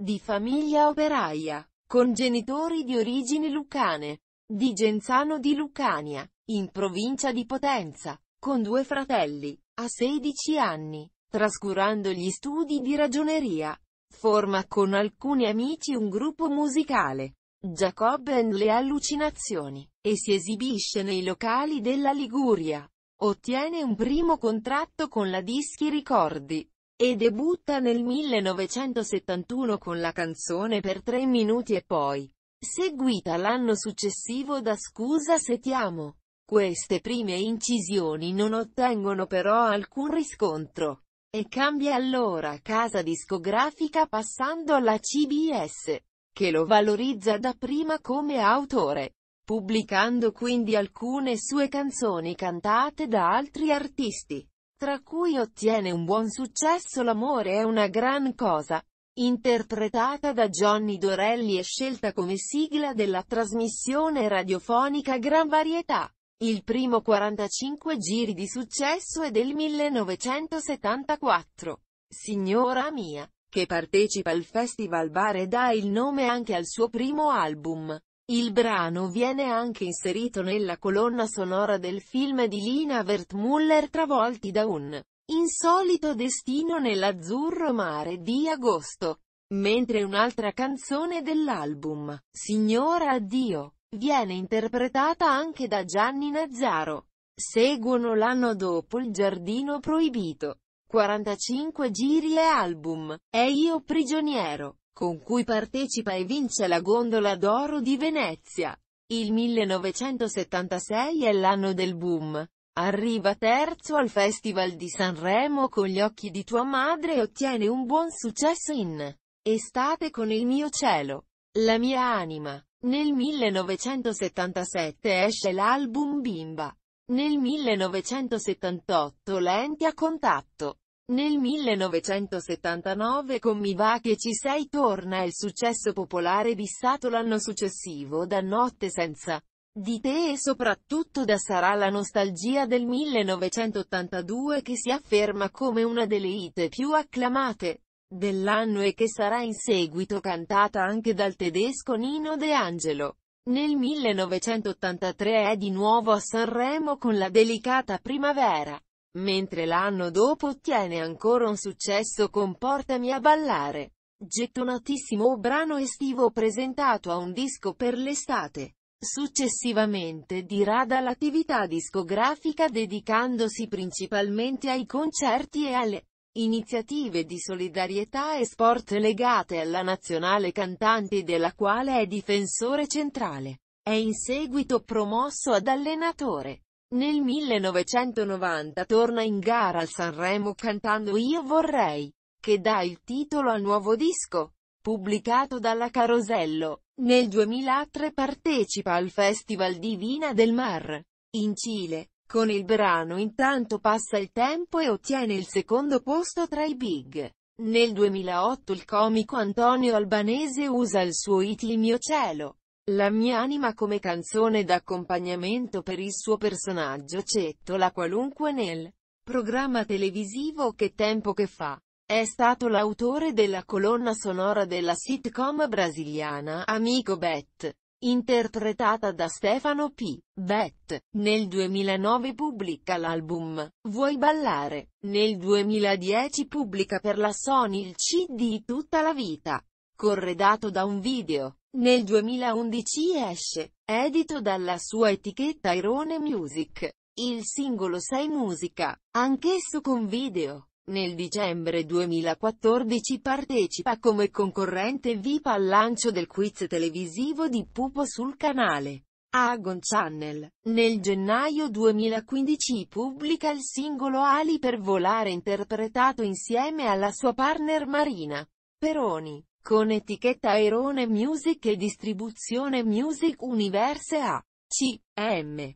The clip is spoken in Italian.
Di famiglia operaia, con genitori di origini lucane. Di Genzano di Lucania, in provincia di Potenza, con due fratelli, a 16 anni, trascurando gli studi di ragioneria. Forma con alcuni amici un gruppo musicale, Jacob and le allucinazioni, e si esibisce nei locali della Liguria. Ottiene un primo contratto con la Dischi Ricordi, e debutta nel 1971 con la canzone Per tre minuti e poi, seguita l'anno successivo da Scusa se ti amo. Queste prime incisioni non ottengono però alcun riscontro. E cambia allora casa discografica passando alla CBS, che lo valorizza dapprima come autore, pubblicando quindi alcune sue canzoni cantate da altri artisti tra cui ottiene un buon successo L'amore è una gran cosa, interpretata da Johnny Dorelli e scelta come sigla della trasmissione radiofonica Gran Varietà. Il primo 45 giri di successo è del 1974. Signora mia, che partecipa al Festival Bar e dà il nome anche al suo primo album. Il brano viene anche inserito nella colonna sonora del film di Lina Wertmüller Travolti da un insolito destino nell'azzurro mare di agosto, mentre un'altra canzone dell'album, Signora addio, viene interpretata anche da Gianni Nazzaro. Seguono l'anno dopo Il giardino proibito, 45 giri e album, E io prigioniero con cui partecipa e vince la Gondola d'Oro di Venezia. Il 1976 è l'anno del boom. Arriva terzo al Festival di Sanremo con gli occhi di tua madre e ottiene un buon successo in Estate con il mio cielo. La mia anima. Nel 1977 esce l'album Bimba. Nel 1978 Lenti a contatto. Nel 1979 con Mi va che ci sei torna il successo popolare bissato l'anno successivo da Notte senza di te e soprattutto da Sarà la nostalgia del 1982 che si afferma come una delle hit più acclamate dell'anno e che sarà in seguito cantata anche dal tedesco Nino De Angelo. Nel 1983 è di nuovo a Sanremo con la delicata primavera mentre l'anno dopo ottiene ancora un successo con Portami a ballare. Gettonatissimo brano estivo presentato a un disco per l'estate. Successivamente dirada l'attività discografica dedicandosi principalmente ai concerti e alle iniziative di solidarietà e sport legate alla nazionale cantante della quale è difensore centrale. È in seguito promosso ad allenatore. Nel 1990 torna in gara al Sanremo cantando Io vorrei, che dà il titolo al nuovo disco, pubblicato dalla Carosello. Nel 2003 partecipa al Festival Divina del Mar, in Cile. Con il brano intanto passa il tempo e ottiene il secondo posto tra i big. Nel 2008 il comico Antonio Albanese usa il suo hit Il mio cielo, la mia anima come canzone d'accompagnamento per il suo personaggio Cettola qualunque nel programma televisivo Che tempo che fa. È stato l'autore della colonna sonora della sitcom brasiliana Amico Bet, interpretata da Stefano P. Bet. Nel 2009 pubblica l'album Vuoi ballare? Nel 2010 pubblica per la Sony il CD Tutta la vita corredato da un video. Nel 2011 esce, edito dalla sua etichetta Irone Music, il singolo 6 Musica, anch'esso con video. Nel dicembre 2014 partecipa come concorrente VIP al lancio del quiz televisivo di Pupo sul canale. Agon Channel. Nel gennaio 2015 pubblica il singolo Ali per volare interpretato insieme alla sua partner Marina Peroni con etichetta Airone Music e distribuzione Music Universe A. C. M.